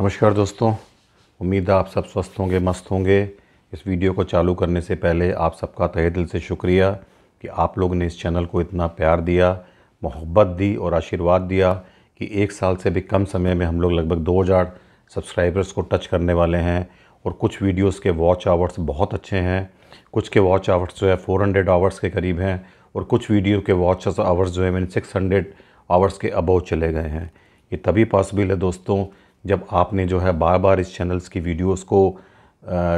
नमस्कार दोस्तों उम्मीद है आप सब स्वस्थ होंगे मस्त होंगे इस वीडियो को चालू करने से पहले आप सबका तहे दिल से शुक्रिया कि आप लोग ने इस चैनल को इतना प्यार दिया मोहब्बत दी और आशीर्वाद दिया कि एक साल से भी कम समय में हम लोग लगभग दो हजार सब्सक्राइबर्स को टच करने वाले हैं और कुछ वीडियोस के वॉच आवर्स बहुत अच्छे हैं कुछ के वॉच आवर्स जो है हंड्रेड आवर्स के करीब हैं और कुछ वीडियो के वॉच आवर्स जो है मैंने हंड्रेड आवर्स के अबव चले गए हैं ये तभी पॉसिबल है दोस्तों जब आपने जो है बार बार इस चैनल्स की वीडियोस को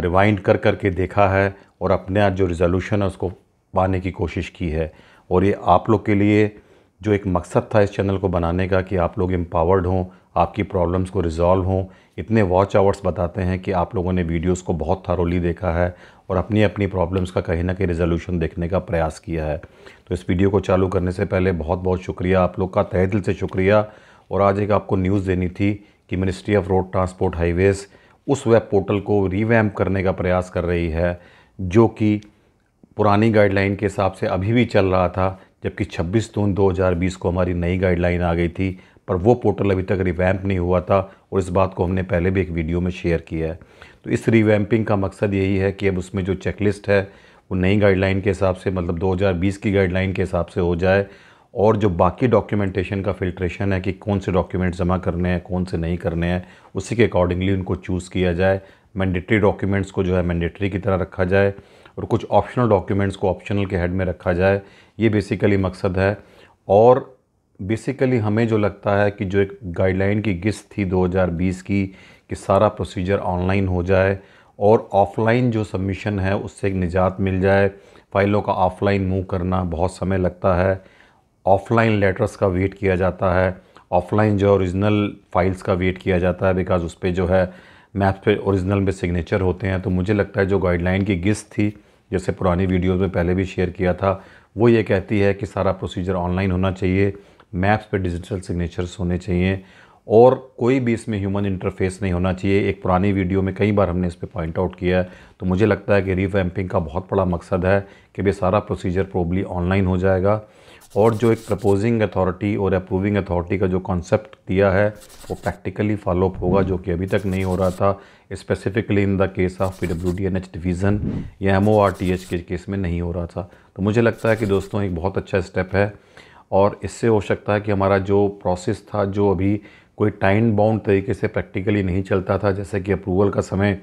रिवाइंड कर कर के देखा है और अपने जो रिजोल्यूशन है उसको पाने की कोशिश की है और ये आप लोग के लिए जो एक मकसद था इस चैनल को बनाने का कि आप लोग एम्पावर्ड हों आपकी प्रॉब्लम्स को रिजॉल्व हों इतने वॉच आवर्स बताते हैं कि आप लोगों ने वीडियोस को बहुत थारोली देखा है और अपनी अपनी प्रॉब्लम्स का कहीं ना कहीं रिजोल्यूशन देखने का प्रयास किया है तो इस वीडियो को चालू करने से पहले बहुत बहुत शुक्रिया आप लोग का तहे दिल से शुक्रिया और आज एक आपको न्यूज़ देनी थी कि ministry of road transport highways उस वेब पोर्टल को रिवैम्प करने का प्रयास कर रही है जो कि पुरानी गाइडलाइन के हिसाब से अभी भी चल रहा था जबकि 26 जून 2020 को हमारी नई गाइडलाइन आ गई थी पर वो पोर्टल अभी तक रिवैम्प नहीं हुआ था और इस बात को हमने पहले भी एक वीडियो में शेयर किया है तो इस रिवैम्पिंग का मकसद यही है कि अब उसमें जो चेकलिस्ट है वो नई गाइडलाइन के हिसाब से मतलब 2020 की गाइडलाइन के हिसाब से हो जाए और जो बाकी डॉक्यूमेंटेशन का फिल्ट्रेशन है कि कौन से डॉक्यूमेंट जमा करने हैं कौन से नहीं करने हैं उसी के अकॉर्डिंगली उनको चूज़ किया जाए मैंडेटरी डॉक्यूमेंट्स को जो है मैंडेटरी की तरह रखा जाए और कुछ ऑप्शनल डॉक्यूमेंट्स को ऑप्शनल के हेड में रखा जाए ये बेसिकली मकसद है और बेसिकली हमें जो लगता है कि जो एक गाइडलाइन की गिस्त थी 2020 की कि सारा प्रोसीजर ऑनलाइन हो जाए और ऑफ़लाइन जो सबमिशन है उससे एक निजात मिल जाए फाइलों का ऑफ़लाइन मूव करना बहुत समय लगता है ऑफलाइन लेटर्स का वेट किया जाता है ऑफलाइन जो ओरिजिनल फाइल्स का वेट किया जाता है बिकॉज उस पर जो है मैप्स पे ओरिजिनल में सिग्नेचर होते हैं तो मुझे लगता है जो गाइडलाइन की गिस्त थी जैसे पुरानी वीडियोस में पहले भी शेयर किया था वो ये कहती है कि सारा प्रोसीजर ऑनलाइन होना चाहिए मैप्स पे डिजिटल सिग्नेचर्स होने चाहिए और कोई भी इसमें ह्यूमन इंटरफेस नहीं होना चाहिए एक पुरानी वीडियो में कई बार हमने इस पर पॉइंट आउट किया है तो मुझे लगता है कि रीवैम्पिंग का बहुत बड़ा मकसद है कि भाई सारा प्रोसीजर प्रॉब्ली ऑनलाइन हो जाएगा और जो एक प्रपोजिंग अथॉरिटी और अप्रूविंग अथॉरिटी का जो कॉन्सेप्ट दिया है वो प्रैक्टिकली फॉलोअप होगा जो कि अभी तक नहीं हो रहा था specifically in the case of P W D N H division या M O R T H के केस में नहीं हो रहा था तो मुझे लगता है कि दोस्तों एक बहुत अच्छा स्टेप है और इससे हो सकता है कि हमारा जो प्रोसेस था जो अभी कोई टाइम बाउंड तरीके से प्रैक्टिकली नहीं चलता था जैसे कि अप्रूवल का समय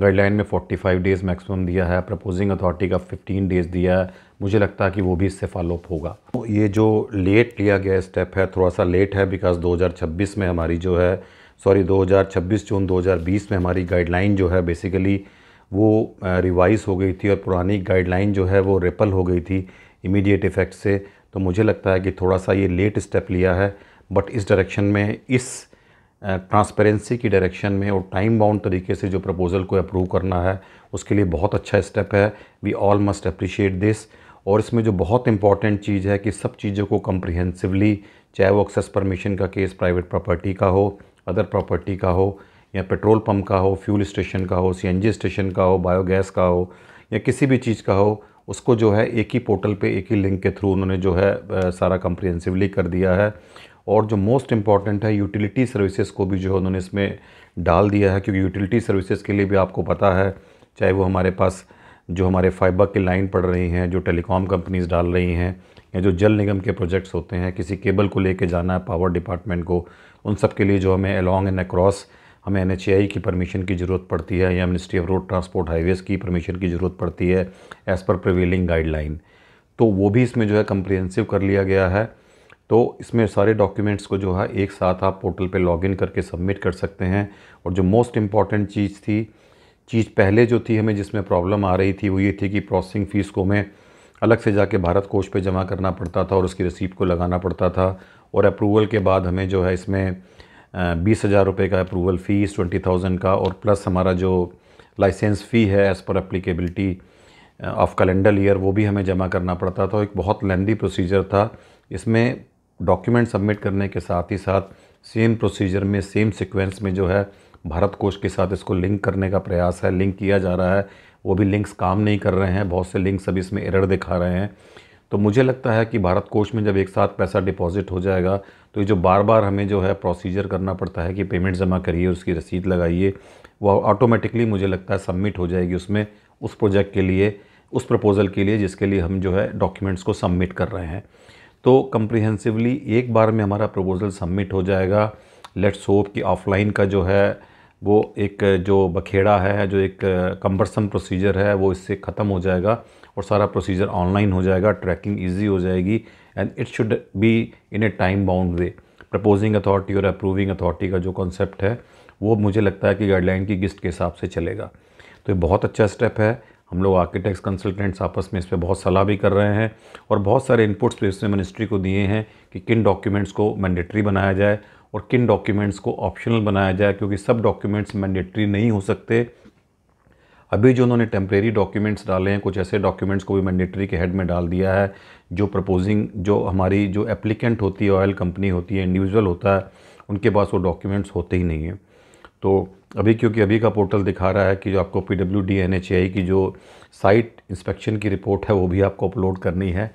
गाइडलाइन में 45 डेज़ मैक्सिमम दिया है प्रपोजिंग अथॉरिटी का 15 डेज़ दिया है मुझे लगता है कि वो भी इससे फॉलोअप होगा तो ये जो लेट लिया गया स्टेप है थोड़ा सा लेट है बिकॉज 2026 में हमारी जो है सॉरी 2026 जून 2020 में हमारी गाइडलाइन जो है बेसिकली वो रिवाइज़ हो गई थी और पुरानी गाइडलाइन जो है वो रिपल हो गई थी इमीडिएट इफ़ेक्ट से तो मुझे लगता है कि थोड़ा सा ये लेट स्टेप लिया है बट इस डायरेक्शन में इस ट्रांसपेरेंसी की डायरेक्शन में और टाइम बाउंड तरीके से जो प्रपोज़ल को अप्रूव करना है उसके लिए बहुत अच्छा स्टेप है we all must appreciate this और इसमें जो बहुत इंपॉर्टेंट चीज़ है कि सब चीज़ों को कम्प्रिहेंसिवली चाहे वो एक्सेस परमिशन का केस प्राइवेट प्रॉपर्टी का हो अदर प्रॉपर्टी का हो या पेट्रोल पम्प का हो फ्यूल स्टेशन का हो सी स्टेशन का हो बायोगैस का हो या किसी भी चीज़ का हो उसको जो है एक ही पोर्टल पे एक ही लिंक के थ्रू उन्होंने जो है सारा कम्प्रिहेंसिवली कर दिया है और जो मोस्ट इम्पॉर्टेंट है यूटिलिटी सर्विसेज को भी जो है उन्होंने इसमें डाल दिया है क्योंकि यूटिलिटी सर्विसेज के लिए भी आपको पता है चाहे वो हमारे पास जो हमारे फाइबर की लाइन पड़ रही हैं जो टेलीकॉम कंपनीज़ डाल रही हैं या जो जल निगम के प्रोजेक्ट्स होते हैं किसी केबल को लेके जाना है पावर डिपार्टमेंट को उन सब के लिए जो हमें अलॉन्ग एंड अक्रॉस हमें एन की परमिशन की ज़रूरत पड़ती है या ministry of road transport highways की परमिशन की ज़रूरत पड़ती है एज़ पर प्रिवेलिंग गाइडलाइन तो वो भी इसमें जो है कम्प्रीहेंसिव कर लिया गया है तो इसमें सारे डॉक्यूमेंट्स को जो है एक साथ आप पोर्टल पे लॉगिन करके सबमिट कर सकते हैं और जो मोस्ट इम्पॉर्टेंट चीज़ थी चीज़ पहले जो थी हमें जिसमें प्रॉब्लम आ रही थी वो ये थी कि प्रोसेसिंग फ़ीस को हमें अलग से जाके भारत कोष पे जमा करना पड़ता था और उसकी रसीद को लगाना पड़ता था और अप्रूवल के बाद हमें जो है इसमें बीस हज़ार रुपये का अप्रूवल फ़ीस ट्वेंटी थाउजेंड का और प्लस हमारा जो लाइसेंस फ़ी है as per applicability of calendar year वो भी हमें जमा करना पड़ता था एक बहुत लेंदी प्रोसीजर था इसमें डॉक्यूमेंट सबमिट करने के साथ ही साथ सेम प्रोसीजर में सेम सीक्वेंस में जो है भारत कोष के साथ इसको लिंक करने का प्रयास है लिंक किया जा रहा है वो भी लिंक्स काम नहीं कर रहे हैं बहुत से लिंक्स अभी इसमें एरर दिखा रहे हैं तो मुझे लगता है कि भारत कोष में जब एक साथ पैसा डिपॉजिट हो जाएगा तो ये जो बार बार हमें जो है प्रोसीजर करना पड़ता है कि पेमेंट जमा करिए उसकी रसीद लगाइए वो ऑटोमेटिकली मुझे लगता है सबमिट हो जाएगी उसमें उस प्रोजेक्ट के लिए उस प्रपोज़ल के लिए जिसके लिए हम जो है डॉक्यूमेंट्स को सबमिट कर रहे हैं तो कम्प्रिहेंसिवली एक बार में हमारा प्रपोज़ल सबमिट हो जाएगा लेट्स होप कि ऑफलाइन का जो है वो एक जो बखेड़ा है जो एक कम्बरसम प्रोसीजर है वो इससे ख़त्म हो जाएगा और सारा प्रोसीजर ऑनलाइन हो जाएगा ट्रैकिंग ईजी हो जाएगी and it should be in a time bound way proposing authority और अप्रूविंग अथॉरिटी का जो कॉन्सेप्ट है वो मुझे लगता है कि गाइडलाइन की गिस्ट के हिसाब से चलेगा तो ये बहुत अच्छा स्टेप है हम लोग आर्किटेक्ट्स कंसल्टेंट्स आपस में इस पर बहुत सलाह भी कर रहे हैं और बहुत सारे इनपुट्स भी इसमें मिनिस्ट्री को दिए हैं कि किन डॉक्यूमेंट्स को मैंडेटरी बनाया जाए और किन डॉक्यूमेंट्स को ऑप्शनल बनाया जाए क्योंकि सब डॉक्यूमेंट्स मैंडेटरी नहीं हो सकते अभी जो उन्होंने टेम्प्रेरी डॉक्यूमेंट्स डाले हैं कुछ ऐसे डॉक्यूमेंट्स को भी मैंडेटरी के हेड में डाल दिया है जो प्रपोजिंग जो हमारी जो एप्लीकेंट होती है ऑयल कंपनी होती है इंडिविजुअल होता है उनके पास वो डॉक्यूमेंट्स होते ही नहीं हैं तो अभी क्योंकि अभी का पोर्टल दिखा रहा है कि जो आपको P W D N H I की जो साइट इंस्पेक्शन की रिपोर्ट है वो भी आपको अपलोड करनी है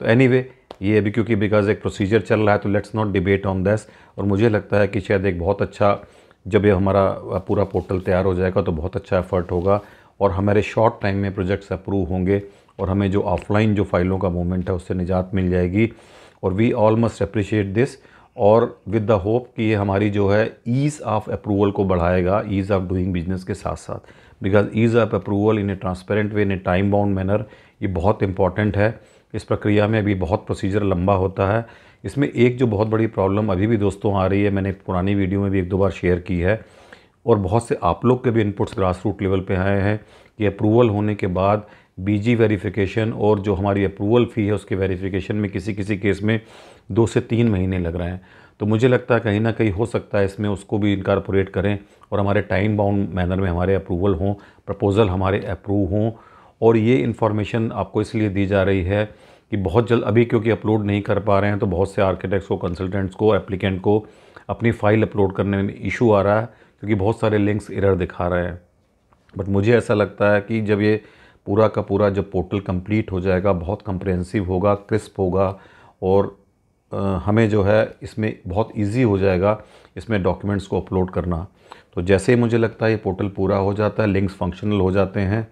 तो एनी anyway, ये अभी क्योंकि बिकॉज एक प्रोसीजर चल रहा है तो let's not debate on this और मुझे लगता है कि शायद एक बहुत अच्छा जब ये हमारा पूरा पोर्टल तैयार हो जाएगा तो बहुत अच्छा एफर्ट होगा और हमारे शॉर्ट टाइम में प्रोजेक्ट्स अप्रूव होंगे और हमें जो ऑफलाइन जो फाइलों का मूवमेंट है उससे निजात मिल जाएगी और we all must appreciate this और विद द होप कि ये हमारी जो है ईज़ ऑफ अप्रूवल को बढ़ाएगा ईज़ ऑफ डूइंग बिजनेस के साथ साथ because ease of approval in a transparent way in a time bound manner ये बहुत इंपॉर्टेंट है इस प्रक्रिया में अभी बहुत प्रोसीजर लंबा होता है इसमें एक जो बहुत बड़ी प्रॉब्लम अभी भी दोस्तों आ रही है मैंने पुरानी वीडियो में भी एक दो बार शेयर की है और बहुत से आप लोग के भी इनपुट्स ग्रास रूट लेवल पर आए हैं कि अप्रूवल होने के बाद बीजी वेरिफिकेशन और जो हमारी अप्रूवल फ़ी है उसके वेरिफिकेशन में किसी किसी केस में दो से तीन महीने लग रहे हैं तो मुझे लगता है कहीं ना कहीं हो सकता है इसमें उसको भी इनकारपोरेट करें और हमारे टाइम बाउंड मैनर में हमारे अप्रूवल हों प्रपोज़ल हमारे अप्रूव हों और ये इन्फॉर्मेशन आपको इसलिए दी जा रही है कि बहुत जल्द अभी क्योंकि अपलोड नहीं कर पा रहे हैं तो बहुत से आर्किटेक्ट्स को कंसल्टेंट्स को एप्लीकेंट को अपनी फ़ाइल अपलोड करने में इशू आ रहा है क्योंकि बहुत सारे लिंक्स इरर दिखा रहे हैं बट मुझे ऐसा लगता है कि जब ये पूरा का पूरा जब पोर्टल कंप्लीट हो जाएगा बहुत कंप्रेहेंसिव होगा क्रिस्प होगा और हमें जो है इसमें बहुत इजी हो जाएगा इसमें डॉक्यूमेंट्स को अपलोड करना तो जैसे ही मुझे लगता है ये पोर्टल पूरा हो जाता है लिंक्स फंक्शनल हो जाते हैं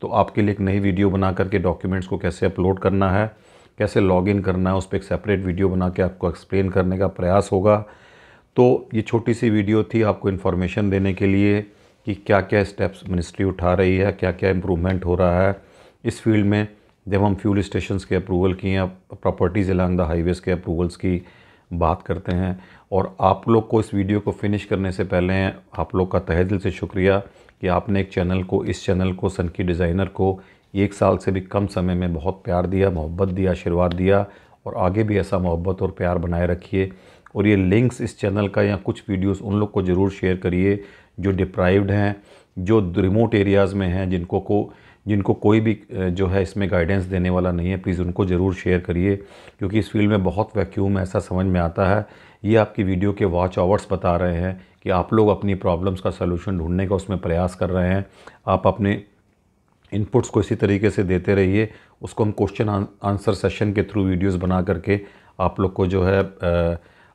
तो आपके लिए एक नई वीडियो बना करके डॉक्यूमेंट्स को कैसे अपलोड करना है कैसे लॉग इन करना है उस पर एक सेपरेट वीडियो बना के आपको एक्सप्लेन करने का प्रयास होगा तो ये छोटी सी वीडियो थी आपको इन्फॉर्मेशन देने के लिए कि क्या क्या स्टेप्स मिनिस्ट्री उठा रही है क्या क्या इम्प्रूवमेंट हो रहा है इस फील्ड में जब हम फ्यूल स्टेशंस के अप्रूवल की या प्रॉपर्टीज़ अलॉन्ग द हाईवेज़ के अप्रूवल्स की बात करते हैं और आप लोग को इस वीडियो को फिनिश करने से पहले आप लोग का तहे दिल से शुक्रिया कि आपने एक चैनल को इस चैनल को सन की डिज़ाइनर को एक साल से भी कम समय में बहुत प्यार दिया मोहब्बत दिया आशीर्वाद दिया और आगे भी ऐसा मोहब्बत और प्यार बनाए रखिए और ये लिंक्स इस चैनल का या कुछ वीडियोस उन लोग को ज़रूर शेयर करिए जो डिप्राइव्ड हैं जो रिमोट एरियाज़ में हैं जिनको को जिनको कोई भी जो है इसमें गाइडेंस देने वाला नहीं है प्लीज़ उनको ज़रूर शेयर करिए क्योंकि इस फील्ड में बहुत वैक्यूम ऐसा समझ में आता है ये आपकी वीडियो के वॉच आवर्स बता रहे हैं कि आप लोग अपनी प्रॉब्लम्स का सलूशन ढूंढने का उसमें प्रयास कर रहे हैं आप अपने इनपुट्स को इसी तरीके से देते रहिए उसको हम क्वेश्चन आंसर सेशन के थ्रू वीडियोज़ बना करके आप लोग को जो है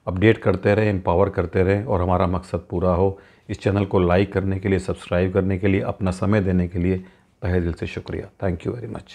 अपडेट करते रहें एम्पावर करते रहें और हमारा मकसद पूरा हो इस चैनल को लाइक करने के लिए सब्सक्राइब करने के लिए अपना समय देने के लिए तहे दिल से शुक्रिया थैंक यू वेरी मच